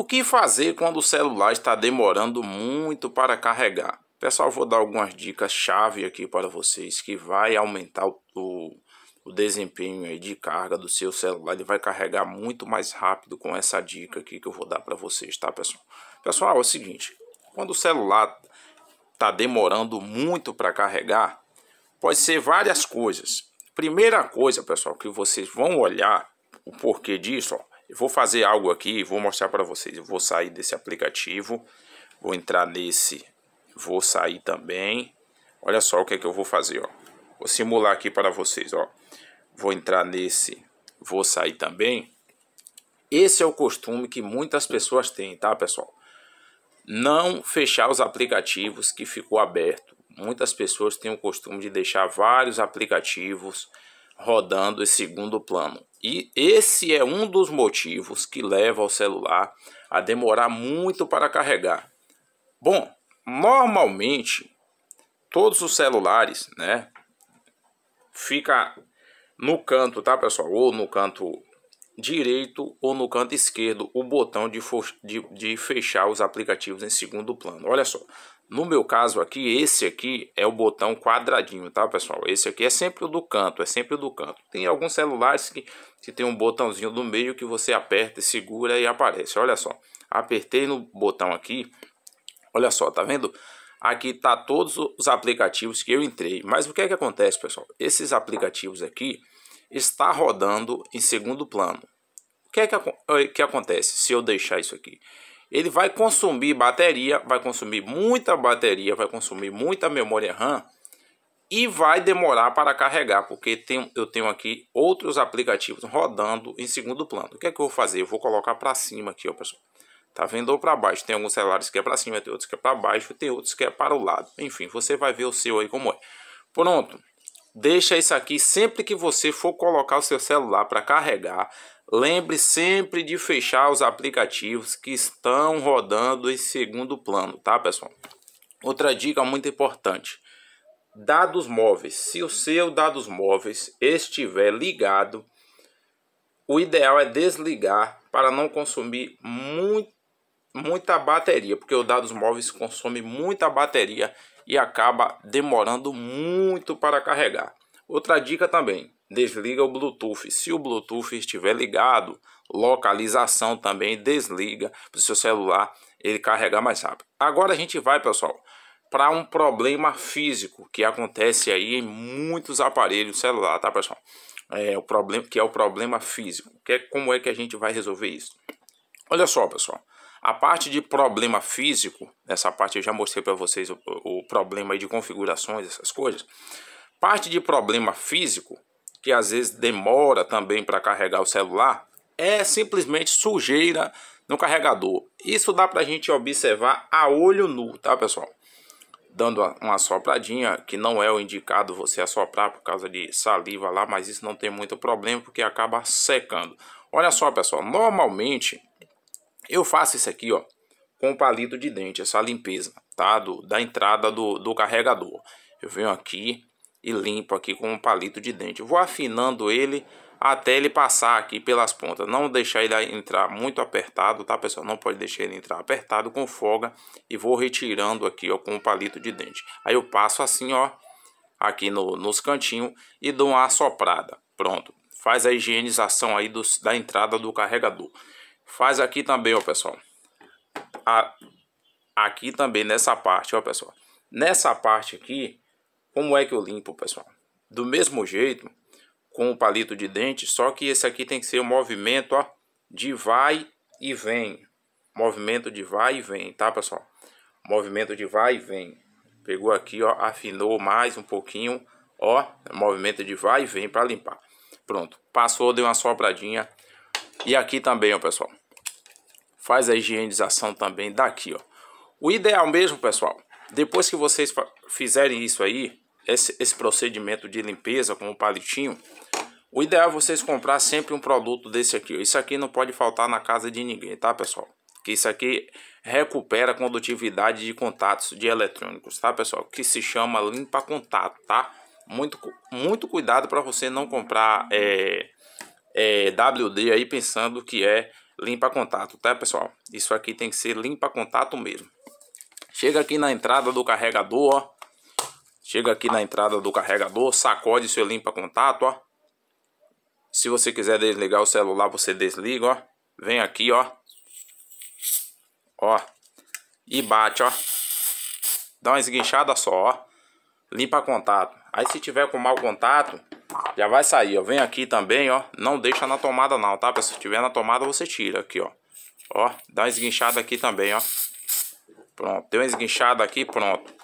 O que fazer quando o celular está demorando muito para carregar? Pessoal, vou dar algumas dicas chave aqui para vocês que vai aumentar o, o, desempenho de carga do seu celular. Ele vai carregar muito mais rápido com essa dica aqui que eu vou dar para vocês, tá, pessoal? Pessoal, é o seguinte: quando o celular está demorando muito para carregar, pode ser várias coisas. Primeira coisa, pessoal, que vocês vão olhar o porquê disso, ó eu vou fazer algo aqui, vou mostrar para vocês. Eu vou sair desse aplicativo, vou entrar nesse, vou sair também. Olha só o que é que eu vou fazer, ó. Vou simular aqui para vocês, ó. Vou entrar nesse, vou sair também. Esse é o costume que muitas pessoas têm, tá, pessoal? Não fechar os aplicativos que ficou aberto. Muitas pessoas têm o costume de deixar vários aplicativos rodando em segundo plano. E esse é um dos motivos que leva o celular a demorar muito para carregar. Bom, normalmente todos os celulares, né, fica no canto, tá, pessoal? Ou no canto direito ou no canto esquerdo o botão de, de, de fechar os aplicativos em segundo plano. Olha só, no meu caso aqui, esse aqui é o botão quadradinho, tá pessoal? Esse aqui é sempre o do canto, é sempre o do canto. Tem alguns celulares que, que tem um botãozinho do meio que você aperta e segura e aparece. Olha só, apertei no botão aqui, olha só, tá vendo? Aqui tá todos os aplicativos que eu entrei. Mas o que é que acontece, pessoal? Esses aplicativos aqui está rodando em segundo plano. O que é que, eh, que acontece se eu deixar isso aqui? ele vai consumir bateria, vai consumir muita bateria, vai consumir muita memória RAM e vai demorar para carregar, porque tem, eu tenho aqui outros aplicativos rodando em segundo plano. O que é que eu vou fazer? Eu vou colocar para cima aqui, ó, pessoal. Tá vendo ou para baixo? Tem alguns celulares que é para cima, tem outros que é para baixo, tem outros que é para o lado. Enfim, você vai ver o seu aí como é. Pronto. Deixa isso aqui sempre que você for colocar o seu celular para carregar Lembre sempre de fechar os aplicativos que estão rodando em segundo plano, tá, pessoal? Outra dica muito importante: dados móveis. Se o seu dados móveis estiver ligado, o ideal é desligar para não consumir muito, muita bateria, porque os dados móveis consomem muita bateria e acaba demorando muito para carregar. Outra dica também: desliga o Bluetooth. Se o Bluetooth estiver ligado, localização também desliga para o seu celular ele carregar mais rápido. Agora a gente vai, pessoal, para um problema físico que acontece aí em muitos aparelhos celular, tá, pessoal? É o problema que é o problema físico. Que é, como é que a gente vai resolver isso? Olha só, pessoal. A parte de problema físico, essa parte eu já mostrei para vocês o, o problema de configurações, essas coisas. Parte de problema físico que às vezes demora também para carregar o celular, é simplesmente sujeira no carregador. Isso dá para a gente observar a olho nu, tá pessoal? Dando uma sopradinha, que não é o indicado você assoprar por causa de saliva lá, mas isso não tem muito problema porque acaba secando. Olha só pessoal, normalmente eu faço isso aqui ó, com o palito de dente, essa limpeza tá? do, da entrada do, do carregador. Eu venho aqui, e limpo aqui com um palito de dente. Vou afinando ele até ele passar aqui pelas pontas. Não deixar ele entrar muito apertado, tá pessoal? Não pode deixar ele entrar apertado com folga. E vou retirando aqui ó, com o um palito de dente. Aí eu passo assim ó, aqui no, nos cantinhos e dou uma assoprada. Pronto, faz a higienização aí dos da entrada do carregador. Faz aqui também ó pessoal. A, aqui também nessa parte ó pessoal. Nessa parte aqui como é que eu limpo, pessoal? Do mesmo jeito, com o palito de dente, só que esse aqui tem que ser um movimento ó, de vai e vem. Movimento de vai e vem, tá, pessoal? Movimento de vai e vem. Pegou aqui, ó, afinou mais um pouquinho, ó, é movimento de vai e vem para limpar. Pronto, passou, deu uma sopradinha. E aqui também, ó, pessoal. Faz a higienização também daqui, ó. O ideal mesmo, pessoal, depois que vocês fizerem isso aí, esse, esse procedimento de limpeza com o palitinho, o ideal é vocês comprar sempre um produto desse aqui. Isso aqui não pode faltar na casa de ninguém, tá, pessoal? Que isso aqui recupera a condutividade de contatos de eletrônicos, tá, pessoal? Que se chama limpa contato, tá? Muito, muito cuidado para você não comprar é, é, WD aí pensando que é limpa contato, tá, pessoal? Isso aqui tem que ser limpa contato mesmo. Chega aqui na entrada do carregador, ó. Chega aqui na entrada do carregador, sacode seu limpa contato, ó. Se você quiser desligar o celular, você desliga, ó. Vem aqui, ó. Ó. E bate, ó. Dá uma esguinchada só, ó. Limpa contato. Aí se tiver com mau contato, já vai sair, ó. Vem aqui também, ó. Não deixa na tomada não, tá, Se tiver na tomada, você tira aqui, ó. Ó, dá uma esguinchada aqui também, ó. Pronto, deu uma esguinchada aqui, pronto.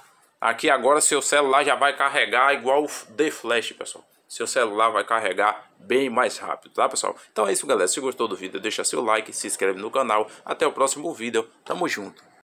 Aqui agora seu celular já vai carregar igual o The Flash, pessoal. Seu celular vai carregar bem mais rápido, tá pessoal? Então é isso galera, se gostou do vídeo deixa seu like, se inscreve no canal. Até o próximo vídeo, tamo junto.